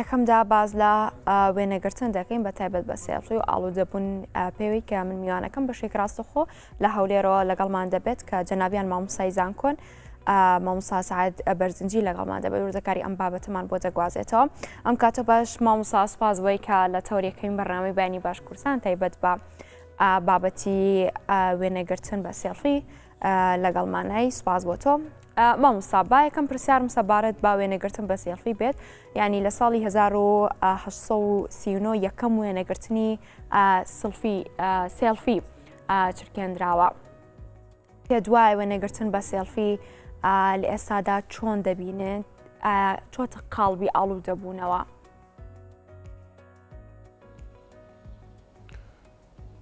یەکەمدا باز لە وێنەگرتن دەکەین بە تایبەت بە سێڵی و ئالوودەبوون پێوی کە من میوانەکەم بە شێکڕاستەخۆ لە هەولێرەوە لەگەڵمان دەبێت کە جەنابیان مامسایزان کۆن مامساسعد بەرزنجی لەگەڵمان دەبێت وردەکاری ئەم بابەتمان بۆ دەگوازێتەوە ئەم کاتە باش مامساس پازەوەی کە لە تەوریەکەین بەڕنامی بانی باش کورسان تایبەت بە بابەتی وێنەگرتن بە سێڵی لەگەڵمانایی سپاس بۆ تۆم مامۆستا با یەکەم پرسیارم سەبارەت با وێنەگرتن بە سێڵفی بێت ینی لە ساڵی 1939 یەکەم وێنەگرتنی سلفی سێلفی چرکێنراوە پێ دوای وێنەگرتن بە سێلفی لە ئێستادا چۆن دەبینێت چۆتە قاڵبی ئاڵوو دەبوونەوە.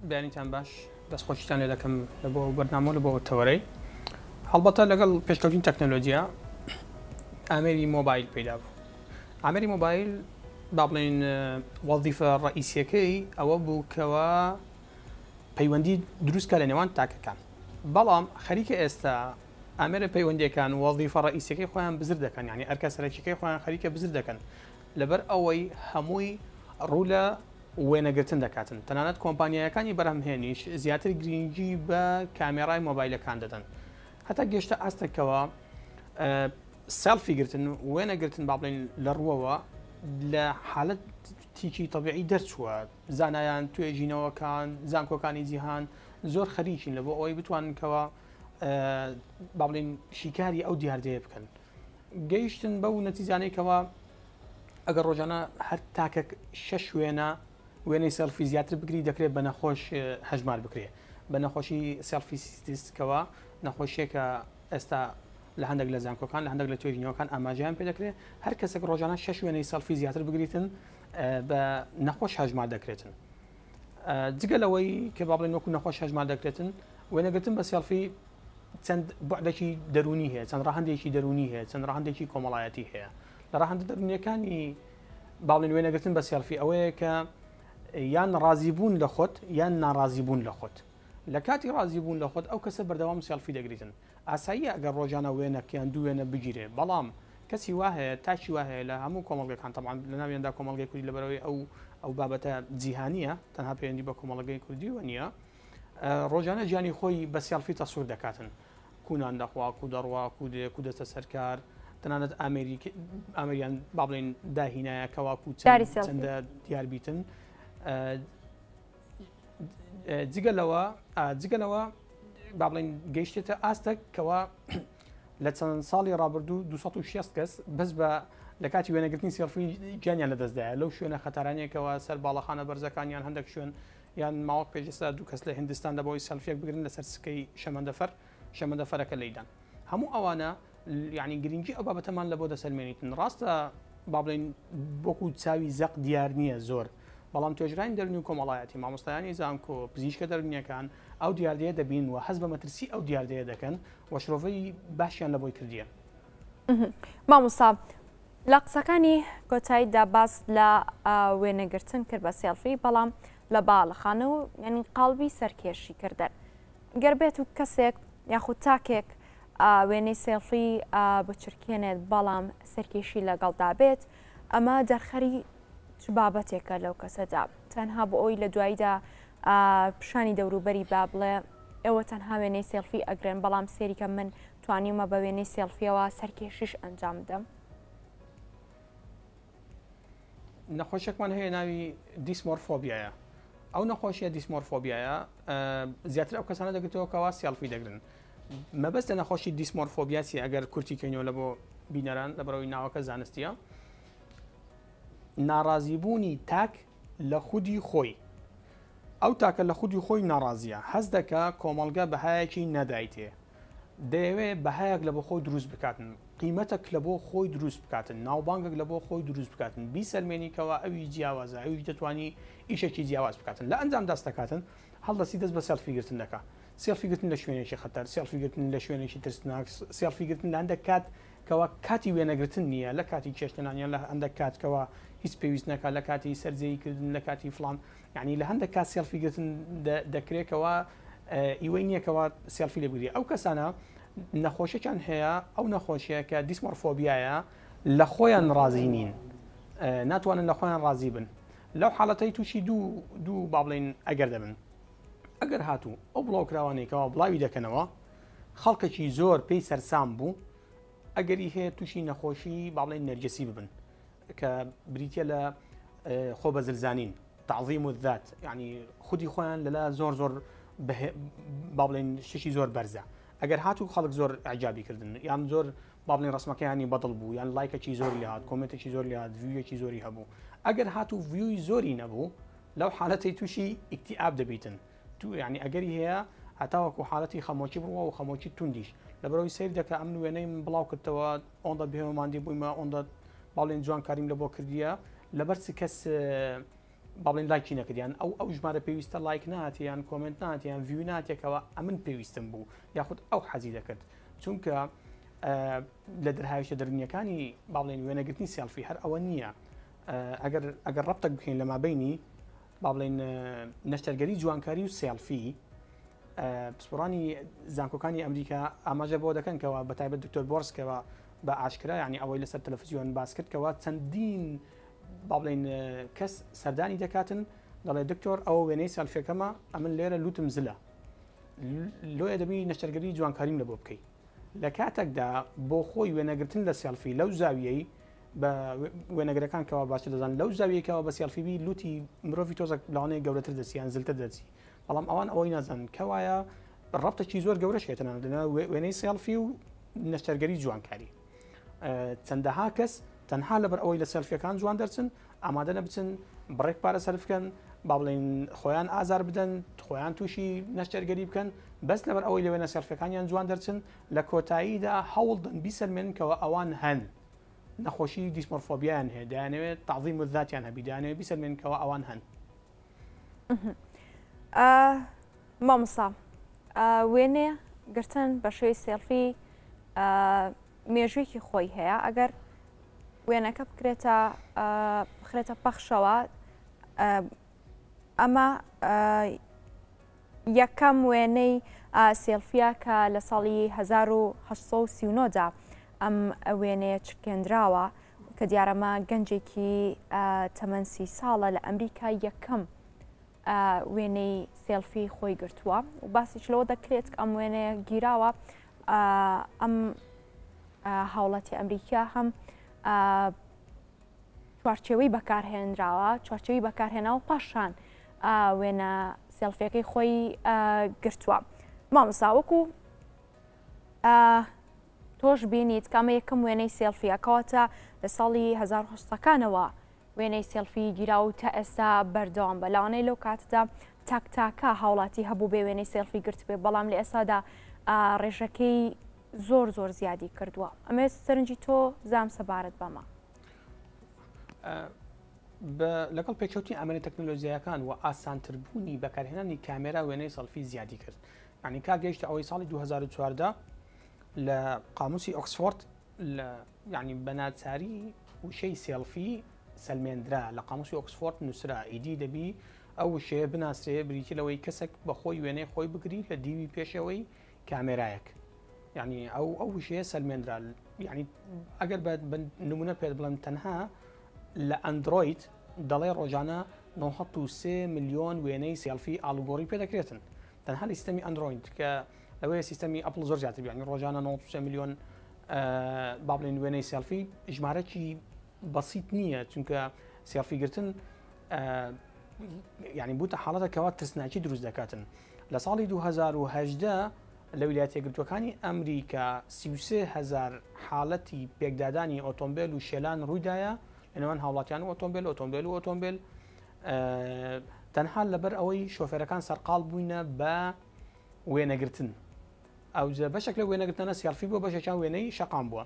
بیانیتان باش دەستخۆشیتان لێ دەکەم لە بۆ بەرنامۆ لە بۆ تەوەرەی هەڵبەتە لەگەڵ پێشکەوتین تەکنەلۆجییا ئامری مۆبایل پیدا بوو ئامری مۆبایل با بڵین وەڵدیفە ڕئیسیەکەی ئەوە بوو کەوە پەیوەندی دروستکە لە نێوان تاکەکان بەڵام خەریکە ئێستا ئامێرە پەیوەندیەکان وەڵدیفە ڕئیسەکەی خۆیان بزر دەکەن ینی ئەرکە سەرکیەکەی خۆیان خەریکە بزر دەکەن لەبەر ئەوەی هەمووی ڕوو لە وێنەگرتن دەکاتن تەنانەت کۆمپانیایەکانی بەرهمهێنیش زیاتر گرنگی بە کامێرای مۆبایلەکان دەدەن. هەتا گەشتە ئاستەکەەوە سەلفی گرتن وێنەگرتن با بڵین لە ڕوەوە لە حالت تیکی تەبیعی دەرچووە زانایان توێژینەوەکان زانکۆکانی جیهان زۆر خەریکین لە بۆ ئەوی بتوانکەوە با بڵین شیکاری ئەو دیاردەیە بکەن گەیشتن بەو نەتیزانێکەوە ئەگەر ڕۆژانە هەر تاکە شەش وێنە وێنەی سەلفی زیاتر بگری دەکرێت بە نەخۆش هەژمار بکرێت بە نەخۆشی سەلفی سیستیستکەوە نەخۆشیەکە ئێستا لە هەندێک لە زانکۆکان لە هەندێک لە توێژنیەوەکان ئاماژیان پێدەکرێت هەر کەسێک ڕۆژانە شش وێنەی سەلفی زیاتر بگریتن بە نەخۆش هەژما دەکرێتن جگە لەوەی کە باڵێن وەکو نەخۆش هەژما دەکرێتن وێنەگرتن بە سیلفی چەند بعدێکی دەرونی هەیە چەند ڕاهندێکی دەرونی هەیە چەند ڕاهندێکی کۆمەڵایەتی هەیە لە ڕاهند دەرونیەکانی باڵێن وێنەگرتن بە سیلفی ئەوەیە کە یان ڕازی بوون لە خۆت یان ناڕازی بوون لە خۆت لە کاتی ڕازی بوون لە خۆت ئەو کەسە بەردەوام سیلفی دەگریتن ئاسایی ئەگەر ڕۆژانە وێنەکیان دوێنە بگیرێ بەڵام کەسی وا هەیە تاشی وا هەیە لە هەموو کۆمەڵگەکان تەمان لە ناوێندا کۆمەڵگەی کوردی لەبەرەوەی ئەو ئەو بابەتە جیهانیە تەنها پەیوەندی بە کۆمەڵگەی کوردی و نییە ڕۆژانە گیانی خۆی بە سیلفی تەسوور دەکاتن کوونان دەخوا کو دەڕوا کو دێ کو دەستە سەرکار تەنانەت ئامریکی ئامریان با بڵێن داهینایە کەواکو چەندە دیاربیتن جگەلەوە جگەلەوە با بڵین گەیشتێتە ئاستەك کەوا لە چەند ساڵی ڕابردوو 260 کەس بەس بە لە کاتی وێنەگرتنی سرفی گیانیان لەدەستدایە لەو شوێنە خەتارانێکەوە سەر باڵەخانە بەرزەکانیان هەندێک شوێن یان ماوە پێجستا دوو کەس لە هندستان دەبەوەی سەلفێک بگرن لەسەر سکەی شەمەندەفەر شەمەندەفەرەکە لەیدان هەموو ئەوانە یعنی گرنگی ئەو بابەتەمان لە بۆ دەسەلمێنیتن ڕاستە با بڵین بۆکو چاوی زەق دیار نییە زۆر بەڵام توێژرانی دەرنی و کۆمەڵایەتی مامۆستایانی زانکۆ پزیشکە دەرنیەکان ئەو دیاردەیە دەبین و هەز بە مەترسی ئەو دیاردەیە دەکەن وەشرۆڤی باشیان لە بۆی کردیە مامۆسا لە قسەکانی کۆتاییدا باس لە وێنەگرتن کرد بە سێڵفی بەڵام لە باڵەخانە و ینی قالبی سەرکێشی کردن گەربێت و کەسێک یاخود تاکێک وێنەی سێڵفی بچرکێنێت بەڵام سەرکێشی لەگەڵدا بێت ئەمە دەرخەری چ بابەتێکە لەو کەسەدا تەنها بۆ ئەوی لە دواییدا پیشانی دەوروبەری با بڵێ ئێوە تەنها وێنەی سێلفی ئەگرن بەڵام سێریکە من توانیمە بە وێنەی سێلفیەوە سەرکێشیش ئەنجام دەم نەخۆشێکمان هەیە ناوی دیسمۆرفۆبیایە ئەو نەخۆشیە دیسمۆرفۆبیایە زیاتر ئەو کەسانە دەگرتەوەکەوا سیالفی دەگرن مەبەستە نەخۆشی دیسمۆرفۆبیاسی ئەگەر کورتی کەنیۆ لە بۆ بینەران لەبەرەوەی ناوەکە زانستیە ناڕازیبوونی تاک لە خودی خۆی ئەو تاکە لە خودی خۆی ناڕازیە هەز دەکە کۆمەلگا بەهایەکی نەدایتێ دەیەوێت بەهایەک لە بۆ خۆی دروست بکاتن قیمەتەك لە بۆ خۆی دروست بکاتن ناوبانگك لە بۆ خۆی دروست بکاتن بیسەلمێنیکەوە ئەوی جیاوازە ئەوی دەتوانی ئیشێکی جیاواز بکاتن لە ئەنجام دەست دەکاتن هەڵدەسی دەست بە سەلفیگرتن دەکە سێلفیگرتن لە شوێنێکی خەتەر سێلفیگرتن لە شوێنێکی ترسناک سێلفیگرتن لە هەندە کات کەەوە کاتی وێنەگرتن نییە لە کاتی چێشتنانە لە هەندە کاتکەوە هیچ پێویست نەکە لە کاتی سەررجەییکردن لە کاتی فلان یعنی لە هەندە کات سێلفیگرتن دەکرێتەوە ئیوەی نییەکەوە سێلفی لەبگری ئەو کەسانە نەخۆشیان هەیە ئەو نەخۆشیەکە دیسمۆرفۆبیایە لە خۆیان ڕازی نین ناتوانن لە خۆیان ڕازی بن لەو حاڵەتی تووشی دوو دوو با بڵین ئەگەر دەبن ئەگەر هاتوو ئەو بڵاوکراوانێکەوە بڵاوی دەکەنەوە خەڵکەکی زۆر پێی سەرسام بوو ئەگەری هەیە تووشی نەخۆشی باڵێن نەرجەسی ببن کە بریتە لە خۆ بە زلزانین تعظیم و ذات یعنی خودی خۆیان لەلا زۆر زۆر با بڵێن ششی زۆر بەرزە ئەگەر هاتوو خەڵک زۆر ئەجابیکردن یان زۆر با بڵێن ڕسمەکەیانی بەدڵ بوو یان لایکەکی زۆری لات کۆمنتێکی زۆر لات ویەکی زۆری هەبوو ئەگەر هاتوو ویوی زۆری نەبوو لەو حالەتی تووشی ئیکتیاب دەبیتن تو ینی ئەگەری هەیە هەتاوەکو حالەتی خەمۆکی بڕوە و خەمۆکی توندیش لە بەرەوەی سیر دەکە ئەم وێنەی بڵاو کردەوە ئۆندا بهێوەماندی بوویمە ئۆندا باڵێن جوان کاریم لە بۆ کردیە لەبەر چ کەس باڵێن لایکی نەکردیان ئەو ئەو ژمارە پێویستە لایک ناتیان کۆمنت ناتیان ویو ناتێکەوە ئە من پێویستم بوو یاخود ئەو حەزی دەکرد چونکە لە دەرهاویشە دەرنیەکانی باڵێن وێنەگرتنی سیالفی هەر ئەوە نییە ئەگەر ئەگەر ڕەتە بکەین لە مابینی با بڵێن نەشتەرگەری جوانکاری و سیالفی پسپۆرانی زانکۆکانی ئەمریکا ئاماژە بۆ دەکەن کەەوە بەتایبەت دکتۆر بۆرسکەوە بە ئاشکرا ینی ئەوەی لەسەر تەلەفزیۆن باس کردکەوە چەندین با بڵین کەس سەردانی دەکاتن دەڵێ دکتۆر ئەو وێنەی سالفەکەمە ئەمن لێرە لوتم زلە لۆیە دەبی نەشتەرگەری جوانکاریم لە بۆ بکەیت لە کاتێکدا بۆ خۆی وێنەگرتن لە سیلفی لەو زاویەی بە وێنەگرەکانکەەوە باش دەزان لەو زاویەکەەوە بە سیلفیبی لوتی مرۆڤ تۆزە لاوانەیە گەورەتر دەسییان زلتە دەچی بەڵام ئەوان ئەوەی نازان کەوایە ڕەتەکی زۆر گەورە شێتەنان لەنا وێنەی سیلفی و نەشتەرگەری جوانکاری تندها کس تنها لبر اویل سلفی کان جوان درسن دەرچن ئامادە نەبچن بڕێک پارە سەرفکەن با بڵین خۆیان ئازار بدەن خۆیان تووشی نەشتەرگەری بکەن بەس لەبەر ئەوەی لەوێنە سەرفەکانیان جوان درسن دەرچن لە کۆتاییدا هەوڵدن بیسەرمێن کەەوە ئەوان هەن نەخۆشی دیسمۆرفۆبیان هەیە دایانەوێت تاظیم وزاتیان هەبیدانەوێت بیسەرمێنکەوە اوان هن يعني أه، مامسا وینه أه، گرتن بشوی سلفی أه، مێژوێکی خۆی هەیە ئەگەر وێنەکە بکرێتە بخرێتە پەخشەوە ئەمە یەکەم وێنەی سێلفیا کە لە ساڵی 1939دا ئەم وێنەیە چکێنراوە کە دیارەمە گەنجێکی تەمەسی ساڵە لە ئەمریکا یەکەم وێنەی سێلفی خۆی گرتووە و باسیش لەوە دەکرێت ئەم وێنەیە گیراوە ئەم هاوڵەتی ئەمریکا هەم چوارچێوەی بەکارهێنراوە چوارچەوەی بەکارهێنا و پاشان وێنە سلفەکەی خۆی گرتووە مامساوەک و تۆش بینیت کامە یەکەم وێنەی سلفیەکەواتە لە ساڵی 1970کانەوە وێنەی سلفی گیرا و تا ئێستا بەردەوام بەلاوانەی لەو کاتدا تاکتاکە هاوڵاتی هەبوو بێ وێنەی سلفی گرت بێ بەڵام لە ئێستادا ڕێژەکەی زۆر زۆر زیادی کردووە ئەمێ سەرنجی تۆ زام سەبارەت بەمە لەگەڵ پێکەوتی ئەمەری تەکنۆلۆژیەکان و ئاسانتربوونی بەکارهێنانی کامێرا وێنەی سەلفی زیادی کرد ینی کا گەیشتە ئەوەی ساڵی 2014 لە قاموسی ئۆکسفۆرد ینی بەناچاری وشەی سێلفی سلمێندرا لە قاموسی ئۆکسفۆرد نووسرا ئیدی دەبی ئەو شەیە بناسرێ بریتی لەوەی کەسێک بەخۆی وێنەی خۆی بگری لە دیوی پێشەوەی کامێرایەک یعنی يعني، ئەو ئەو وشەیە سەرمێنرا یعنی يعني ئەگەر بە نمونە پێ بڵم تەنها لە ئەندروید دەڵێ ڕۆژانە 93 میلیۆن وێنەی سیلفی ئالگۆری پێ دەکرێتن تەنها سیستەمی ئەندروید کە ئەوەیە سیستەمی ئەپل زۆر زیاتر يعني بیانی ڕۆژانە 93 میلیۆن آه، با بڵین وێنەی سیلفی ژمارەی بەسییت نییە چونکە سیلفی گرتن یعنی آه، بوتە حاڵەتەکەەوە ترسناکی دروست دەکاتن لە ساڵی 2010 لە ویلایەتە گرتوەکانی ئەمریکا هزار حاڵەتی پێکدادانی ئۆتۆمبیل و شێلان ڕووداە لەنەوەن هاوڵاتیان و ئۆتۆمبیل ئۆتۆمبیل و ئۆتۆمبیل تەنها لەبەر ئەوەی شۆفێرەکان سەرقال بووینە بە وێنەگرتن ئەو بەشێک لە وێنەگرتنە سیلفی بۆ بەشێکان وێنەی شقام بووە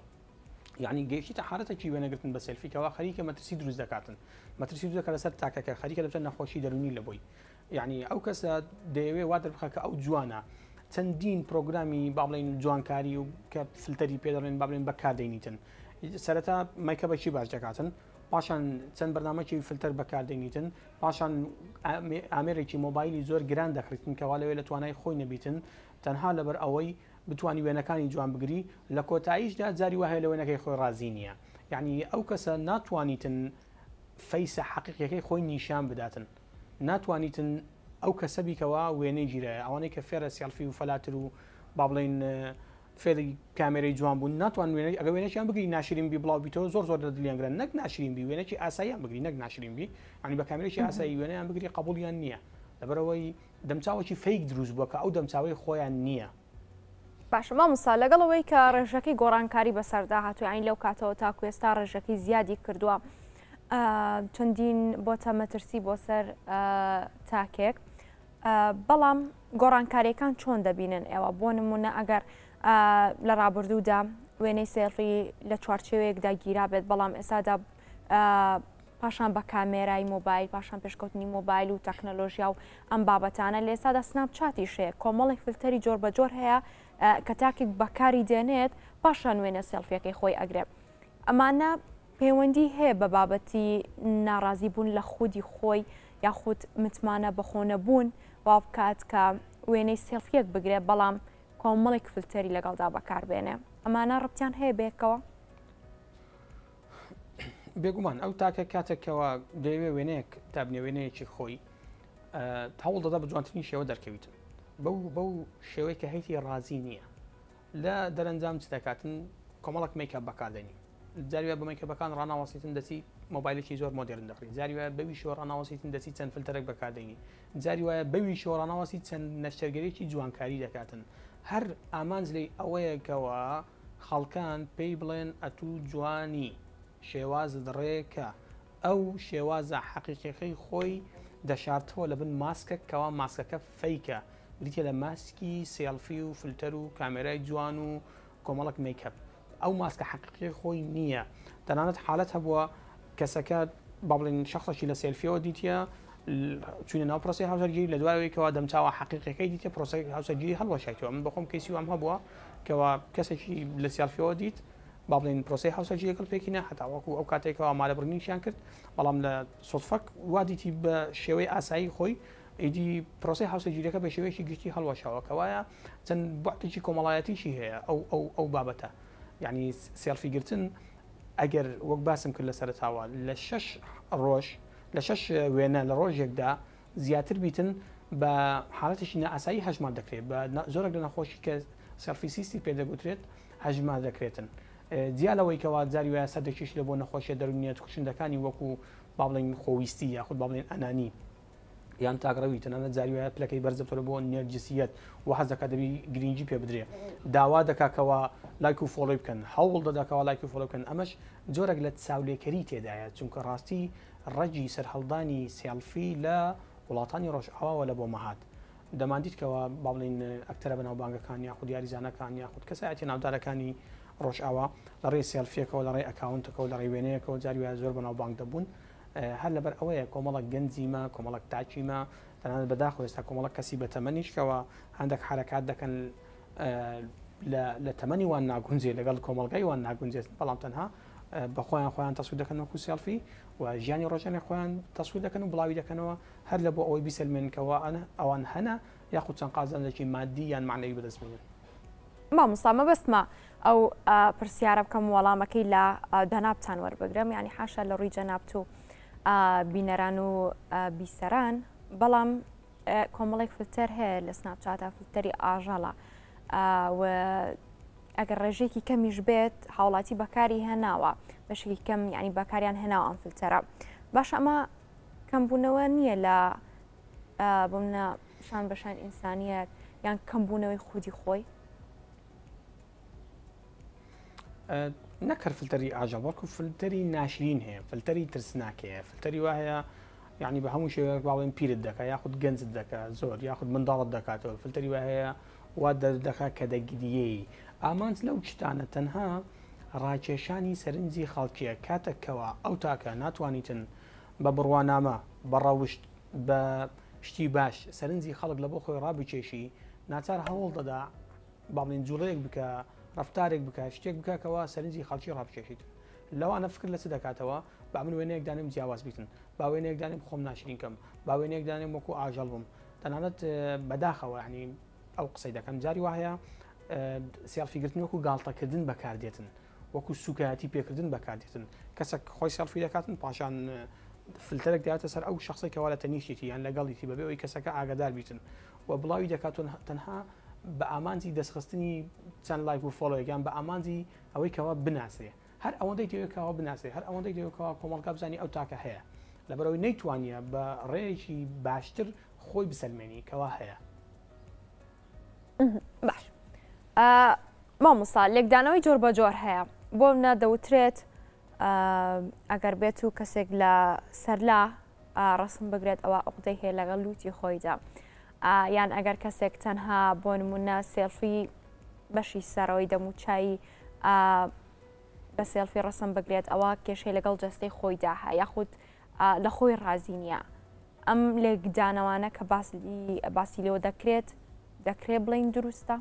یعنی گەیشتی تەحارەتێکی وێنەگرتن بە سلفیکەوە خەریکە مەترسی دروست دەکاتن مەترسی دەکە لەسەر تاکەکە خەریکە لەبتە نەخۆشی دەرونی لەبووی یعنی ئەو کەسە دەیەوێ وا دەربخەکە ئەو جوانە چەندین پرۆگرامی باڵین جوانکاری و کە فلتەری پێدەڕێن بابلێن بەکاردێنیتن سەرەتا مایکە بەچی باش دەکاتن پاشان چەند بەنامەکی فلتەر بەکاردێنیتن پاشان ئامێرێکی مۆبایلی زۆر گران دەخستن کەوا لەوێ لە توانای خۆی نەبیتن تەنها لەبەر ئەوەی بتانی وێنەکانی جوان بگری لە کۆتاییشدا جاری وهەیە لە وێنەکەی خۆی رازی نییە یعنی ئەو کەسە ناتوانیتن فەیسە حەقیقەکەی خۆی نیشان بداتن ناتوانیتن ئەو کەسەبیکەوە وێنەی گیرەیە ئەوانەی کە فێرە سیلفی و فەلاتر و با بڵین فێری کامێرەی جوان بوون ناتوان وێنێت ئەگە وێنێکیان بگری ناشرین بی بڵاوبییتەوە زۆر زۆر دەدلیانگرن نەک ناشرین بی وێنێکی ئاساییان بگری نەک ناشرین بی ئەنی بە کامێرەی ئاسایی وێنیان بگری قبولیان نییە لەبەرەوەی دەمچاوەکی فیک دروست بووکە ئەو دەمچاوی خۆیان نییە. باشما مسا لەگەڵەوەی کە ڕێژەکەی گۆڕانکاری بەسەردا هاتوین لەو کاتەوە تا کوێستا ڕێژەکەی زیادی کردووە چەندین بۆ تەمەترسی بۆ سەر تاکێک بەڵام گۆڕانکاریەکان چۆن دەبینن ئێوە بۆ نمونە ئەگەر لە ڕابردوودا وێنەی سێڵفی لە چوارچێوەیەکدا گیرا بێت بەڵام ئێستادا پاشان بە کامێرای مۆبایل پاشان پێشکەوتنی مۆبایل و تەکنەلۆژیا و ئەم بابەتانە لە ئێستادا سناب چاتی شەیە کۆمەڵێک فلتەری جۆر بە جۆر هەیە کە تاکێک بەکاری دێنێت پاشان وێنە سێلفیەکەی خۆی ئەگرێ ئەمانە پەیوەندی هەیە بە بابەتی ناڕازی بوون لە خودی خۆی یاخود متمانە بەخۆنەبوون وا بکات کە وێنەی سێفیەک بگرێ بەڵام کۆمەڵێک فلتەری لەگەڵدا بەکاربێنێ ئەمانە ڕپتیان هەیە بێکەوە بێگومان ئەو تاکە کاتێکەوە دەیوێ وێنەیەک تابنێ وێنەیەکی خۆی تاوڵ دەدا بە جوانترین شێوە دەرکەویتن بەو بەو شێوەی کە هەیتی ڕازی نییە لە دەرەنجام چ دەکاتن کۆمەڵک میکە بەکاردێنی جاریە بمەکە بەکان ڕناوەسیتن دەچی مۆبایلێکی زۆر مۆدرن دەخین جاری وایە بەوی شۆڕناوەسیتن دەسی چەند فلتەرێک بەکاردێنی جاری وایە بەوی شۆڕناوەسی چەند نەشتەرگەرێکی جوانکاری دەکاتن هەر ئامانز لی ئەوەیەکەوە خەڵکان پێی بڵێن ئەتوو جوانی شێواز دڕێکە ئەو شێوازە حەقیقیەکەی خۆی دەشارتەوە لە بن ماسکەکەوە ماسکەکە فەیکە بریتە لە ماسکی سێڵفی و فلتەر و کامێرای جوان و کۆمەڵک میکەپ ئەو ماسکە حەقیقی خۆی نییە تەنانەت حالت هەبووە کەسەکە با بڵێن شخصشی لە سلفیەوە دیتە چونە ناو پرۆسی هاوسەرگیری لە دوایەوەیکەوە دەمچاوە حقیقەکەی دیتە پرۆسی هاوسەرگیری هەڵوەشایەوە من بخۆم کەسی وام هەبووە کەەوە کەسێکی لە سیالفیەوە دیت با بڵین پرۆسی هاوسەرگیری کەڵ پێکینە هەتاوەکو ئەو کاتێکەوە مالەبرنیشیان کرد بەڵام لە سوفەک وادیتی بە شێوەی ئاسایی خۆی ئیدی پرۆسی هاوسەرگیریەکە بە شێوەیەکی گشتی هەڵوەشاوەکەوایە چەند بەحتێکی کۆمەڵایەتیشی هەیە ئەو ئەو بابەتە یعنی سێلفی گرتن ئەگەر وەک باسم کرد لە سەرتاوە لە شش ڕۆژ لە شش وێنە لە ڕۆژێکدا زیاتر بیتن بە حالەتشی نەئاسایی هەژمان دەکرێت بە زۆرێک لە نەخۆشی کە سەرفیسیستی پێدەگوترێت هەژما دەکرێتن. دیالەوەی کەوا جاری وایە سەدەکیش لە بۆ نەخۆشیە دەرونیەت کوشندەکانی وەکو باڵێن خۆویستی یاخود باڵێن ئەنانی یان تاگەڕەوی تەنانە جاریواە پلەکەی بەرزەتۆرە بۆ نێرجسیەت و حەزەکە دەبی گرنگجی پێ بدرێ داوا دەکاکەوە لایک و فۆڵی بکەن هەوڵ دەداکەوە لایک و فۆڵ بکەن ئەمەش جۆرەك لە چاولێکەری تێدایە چونکە ڕاستی ڕەجی سەررهڵدانی سیالفی لە وڵاتانی ڕۆژعاوە لە بۆ مەهات دەماندیتکەوە باڵین ئەکتەرە بەناوبانگەکان یا خودیاری زانەکان یاخود کەسایەتی ناودارەکانی ڕۆژعاوە لە ڕێ سیلفیەکەەوە لە ڕێ ئەکاونتەکە و لە ڕێ وێنەیەەکەەوە جاری زۆر بەناوبانگ دەبوون هەر لەبەر ئەوەیە کۆمەڵک گەنجیمە کۆمەڵک تاچیمە تەنانە بەداخۆ ئێستا کۆمەڵک کەسی بە تەمەنیشکەوە هەندێک حرکات دەکەن اه، لە تەمەنی وان ناگونجێ لەگەڵ کۆمەلگای وان ناگونجێت بەڵام تەنها اه، بەخۆیان خوان تەسوود دەکەن وەکو سیلفی و ژیانی ڕۆژانە خۆیان تەسوود دەکەن و بڵاوی دەکەنەوە هەر لە بۆ ئەوەی بیسلمێنکەوە ئەوان هەنا یاخود چەند قازانێکی مادی ما معنەوی بەدەستمێنن مامۆسامە بەستمە ئەو اه، پرسیارە بکەم وەڵامەکەی لە دەنابتان وەربگرم ینی حاشە حاشا ڕووی جەنابتو. بینەران و بیسەران بەڵام کۆمەڵێک فلتەر هەیە لە سناپچاتە فلتەری ئاژەڵە ئەگەر ڕێژێکی کەمیش بێت هاوڵاتی بەکاری هێناوە بەشێکی کەم ینی بەکاریان هێناوە ئەم فلتەرە باش ئەمە کەمبوونەوە نییە لە بمە شان بەشان ئینسانیت یان کەمبوونەوەی خودی خۆی نەکەر فلتەری ئاژەڵ وەکو فلتەری ناشرین هەیە فلتەری ترسناکەیە فلتەری وایە یعنی بە هەموو شێوەیە باڵێن پیرت دەکات یاخود گەنجت دەکات زۆر یاخود منداڵت دەکاتەوە فلتەری وایەیە وا دەردەکا کە دەگیریەی ئامانز لەو شتانە تەنها ڕاکێشانی سەرنجی خەڵکیە کاتەکەوە ئەو تاکە ناتوانیتن بە بڕوانامە بەڕەوشت بە شتی باش سەرنجی خەڵک لە بۆ خۆی ڕابچێشی ناچار هەوڵ دەدا باڵین جوڵەیەک بکە ڕفتارێک بکە شتێک بکەکەەوە سەرنجی خەڵکی ڕابکێشیت لەو ئەە فکر لەچ دەکاتەوە با من وێنەیەکدانم جیاواز بیتن با وێنەیەکدانم خۆم ناشرینکەم با وێنەیەکدانم وەکو ئاژەڵ بم تەنانەت بەداخەوە هەنی ئەو قسەی دەکەم جاری وایە سیافیگرتن وەکو گاڵتەکردن بەکاردێتن وەکو سوکایەتی پێکردن بەکاردێتن کەسە خۆی سیلفی دەکاتن پاشان فلتەرێک داتە سەر ئەو شخصێکەوە لە تەنیشتی یان لەگەڵیتی بەبێ ئەوی کەسەکە ئاگادار بیتن و بڵاوی دەکاتون تەنها بە ئامانجی دەستخستنی چەند لایک و فۆلۆیەکان بە ئامانجی ئەوەی کەەوە بناسێ هەر ئەوەندەی دەوێتەوە بناسێ هەر ئەوەندەی دەوێتەوە کۆمەڵکە بزانانی ئەو تاکە هەیە لەبەرەوەی نەیتوانە بە ڕێکی باشتر خۆی بسەلمێنی کەوا هەیە باش مامۆسا لێکدانەوەی جۆر بە جۆر هەیە بۆ نەدەوترێت ئەگەر بێت و کەسێک لە سەرلا ڕسم بگرێت ئەوە عقدەی هەیە لەگەڵ لوتی خۆیدا. یان ئەگەر کەسێک تەنها بۆ نمونە سێلفی بەشی سەرەوەی دەموچایی بە سێلفی ڕسم بگرێت ئەوە کێشەی لەگەڵ جەستەی خۆیدا هە یاخود لە خۆی ڕازی نییە ئەم لێکدانەوانە کە باسی باسی لەوە دەکرێت دەکرێ بڵین دروستە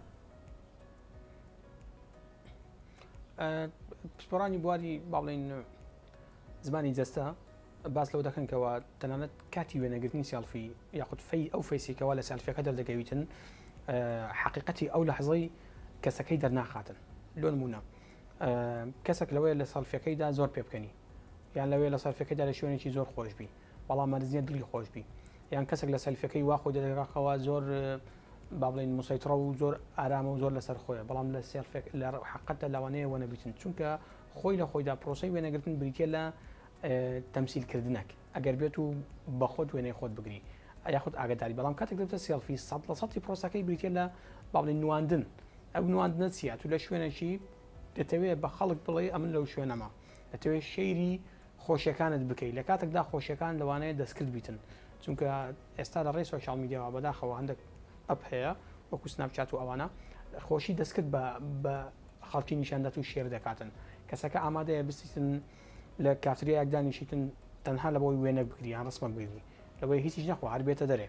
پسپۆرانی بواری باڵین زمانی جەستە باس لەو دەکەنکەوە تەنانەت کاتی وێنەگرتنی سیالفی یاخود فەی ئەو فەیسیکەوە لە سالفەکە دەردەگەویتن حقیقەتی ئەو لە حەزی کەسەکەی دەرناخاتن لۆن مونە کەسێک لەوەی لە سالفەکەیدا زۆر پێ بکەنی یان لەوەی لە سالفەکەیدا لە شوێنێکی زۆر خۆشببی بەڵام مەرزیە دلی خۆشببی یان کەسێک لە سەلفەکەی واخۆی دەراقەوە زۆر با بڵین مسیترە و زۆر ئارامە و زۆر لەسەر خۆیە بەڵام لە حقەتە لەوانەیە وەنەبیتن چونکە خۆی لە خۆیدا پرۆسی وێنەگرتن بریکە لە تەمسیلکردنەك ئەگەر بێت و بەخۆت وێنەی خۆت بگری یاخود ئاگداری بەڵام کاتێک دەبتە سێلفی سە لە سەی پرۆسەکەی بریتە لە باڵی نواندن ئەو نواندنە چیە تو لە شوێنەشی دەتەوێت بە خەڵک بڵێ ئەمن لەو شوێنەما دەتەوێت شەیری خۆشیەکانت بکەیت لە کاتێکدا خۆشیەکان لەوانەیە دەستکرد بیتن چونکە ئێستا لە ڕێ سوۆشال میدیاەوە بەداخەوە هەندێک ئەپ هەیە وەکو سناپچات و ئەوانە خۆشی دەستکرد بە خەڵکی نیشاندەت و شێر دەکاتن کەسەکە ئامادەیە بستن لە کافتری ئەگدانیشیتن تەنها لە بۆی وێنە بگریان ڕسممە بگری لەوەی هیچیش نەخوا هەربێتە دەرێ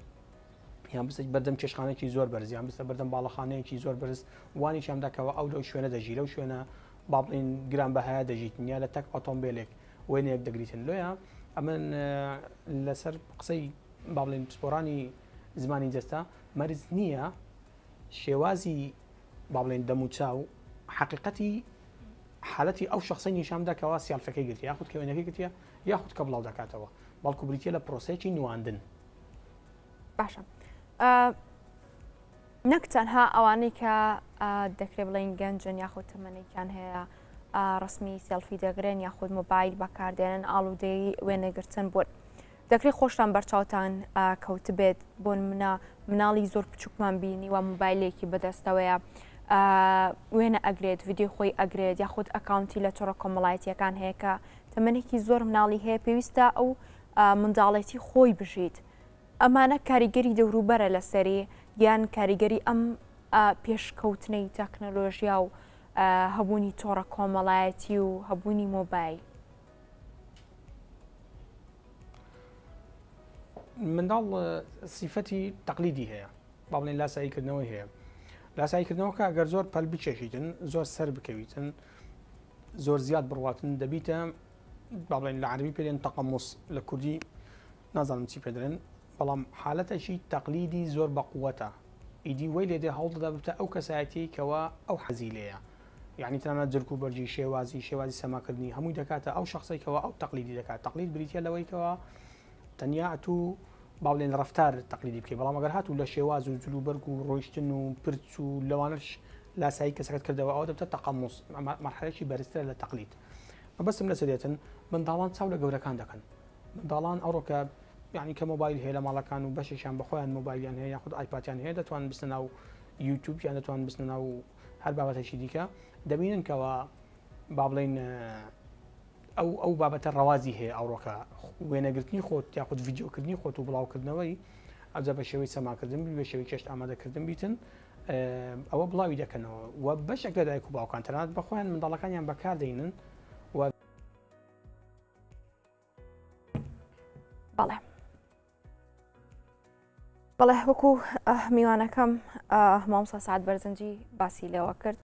یان بست بەردەم چێشخانێکی زۆر بەرزیان بستە بەردەم باڵەخانەیەکی زۆر برز وانی چامداکەوە ئەو لەو شوێنە دەژی لەو شوێنە با بڵین گران بەهەیە دەژیتن یا لە تەک ئۆتۆمبیلێک وێنێک دەگریتن لۆیە ئەمن لەسەر قسەی با بڵین پسپۆرانی زمانی جەستا مەرز نییە شێوازی با بڵێن دەموچاو حقیقەتی حالەتی ئەو شخصی نیشاندا کەوا سیالفەکەی گرتی یاخود کەوێنەکەی گرتیە یاخود کە بڵاو دەکاتەوە بەڵکو بریتە لە پرۆسێکی نواندن باشە نەکتەنها ئەوانەی کە دەکرێت بڵین گەنجن یاخود تەمەێکیان هەیە ڕسمی سیلفی دەگرێن یاخود مۆبایل بەکاردێنن ئاڵودەی وێنەگرتن بوون دەکرێت خۆشتان بەرچاوتان کەوت بێت بۆن منە مناڵی زۆر بچووکمان بینی و مۆبایلێکی بەدەستەوەیە. وێنە ئەگرێت ویددیو خۆی ئەگرێت یاخود ئەکاونتی لە چۆرە کۆمەڵایەتیەکان هەیەکە تەمەێکی زۆر مناڵی هەیە پێویستە ئەو منداڵێتی خۆی بژیت ئەمانە کاریگەری دەوروبەرە لە سەری یان کاریگەری ئەم پێشکەوتنەی تەکنەلۆژیا و هەبوونی تۆڕە کۆمەڵایەتی و هەبوونی مۆبایل منداڵ سیفەتی تەقلیدی هەیە با بڵێن لاساییکردنەوەی هەیە لاسایکردنەوەکە ئەگەر زۆر پەل بچێشیتن زۆر سەر بکەویتن زۆر زیاد بڕواتن دەبیتە باڵێن لە عربی پێێن تەقەمۆس لە کوردی نازانم چی پێدرێن بەڵام حالەتەشی تەقلیدی زۆر بەقوەتە ئیدی وی لێدێ هەڵدەدا بتە ئەو کەسایەتی کەەوە ئەو حەزیلەیە یعنی تەنە جرک و بەرجی شێوازی شێوازی سەماکردنی هەمووی دەکاتە ئەو شخصێکەوە ئەو تەقلیدی دەکات تەقلید بریتە لەوەیکەوە تەنیا ئەتوو باڵێن رفتار تەقلیدی بكي بەڵام ئەگەر ولا لە شێواز و جلوبەرگ و ڕۆیشتن و پرچ و لەوانش لاسایی کەسەکەت مرحله شي دەبتە تەقاموس مەرحەیەکی من لە من بەسم تاولا دێتن كان چاو لە گەورەکان دەکەن منداڵان ئەوڕۆکە یعنی مالا كان هەیە لە ماڵەکان و بەشیشان بەخۆیان مۆبایلیان هەیە یاخود ئایپاتیان هەیە دەتوان بستە ناو یوتیوب یان دەتوان بستە ناو هەر بابەتەشی دیکە ئەو ئەو بابەتە ڕوازی هەیە ئەوڕۆکە وێنەگرتنی خۆت یاخود یددیوکردنی خۆت و بڵاوکردنەوەی ئەجا بە شێوەی سەماکردن بێ شێوی کەشت ئامادەکردن بیتن ئەوە بڵاوی دەکەنەوە و بەشێک لە دایک و باوکان تەنات بەخۆیان منداڵەکانیان بەکاردێنن و بەڵێ بەڵێ وەکو میوانەکەم مامسا سعات بەرزەنجی باسی لەوە کرد